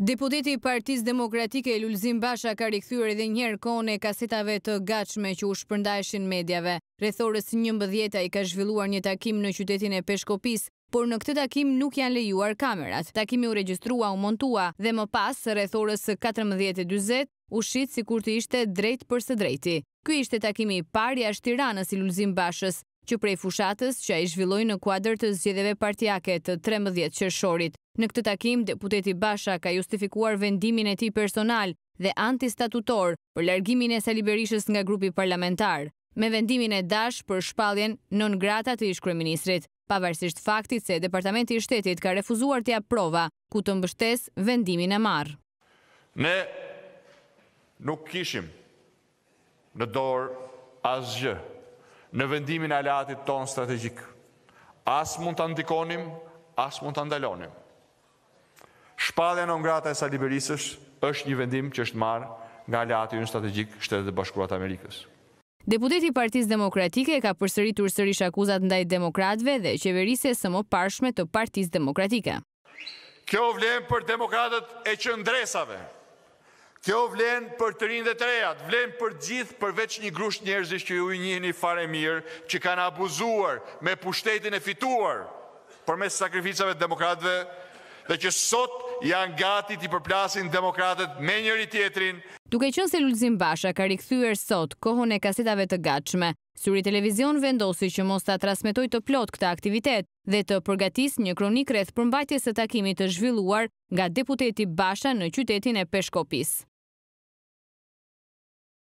Deputeti i Partisë Demokratike Lulzim Basha ka rikthyer edhe një herë kasetave të gatshme që u shpërndajshin mediave. Rreth orës 11:00 ka zhvilluar një takim në qytetin e peshkopis, por në këtë takim nuk janë lejuar kamerat. Takimi u regjistrua u montua dhe më pas rreth orës 14:40 u shit sikur të ishte drejt për së drejti. Ky ishte takimi i parë jashtë Tiranës i Lulzim Bashës që prej fushatës që a i zhvilloj në kuadrë të zjedheve partijake të 13 qërshorit. Në këtë takim, deputeti Basha ka justifikuar vendimin e ti personal dhe antistatutor për largimin e saliberishës nga grupi parlamentar, me vendimin e dash për shpaljen në grata të ishkërë ministrit, pavarësisht faktit se Departamenti i Shtetit ka refuzuar tja prova ku të mbështes vendimin e marë. Ne nuk kishim në dorë asgjë, në vendimin e alatit ton strategjik. As mund të ndikonim, as mund të ndalonim. Shpadhe në ngrata e Saliberisës është një vendim që është marë nga alatit në strategjik shtetet e bashkurat Amerikës. Deputeti Partisë Demokratike ka përsëritur sërish akuzat ndaj demokratëve dhe qeverisë së më parshme të Partisë Demokratike. Kjo vlem për demokratët e qëndresave. Kjo vlen për të rinë dhe të rejat, vlen për gjithë përveç një grush njerëzish që ju i njëni fare mirë, që kanë abuzuar me pushtetin e fituar për mes sakrificave demokratëve, dhe që sot janë gati të përplasin demokratët me njëri tjetrin. Duke qënë se Lulzim Basha ka rikëthyër sot kohën e kasetave të gatshme, Suri Televizion vendosi që mos ta transmitoj të plot këta aktivitet dhe të përgatis një kronik rreth përmbajtjes të takimit të zhvilluar nga deputeti Basha në qytetin e Peshkopis.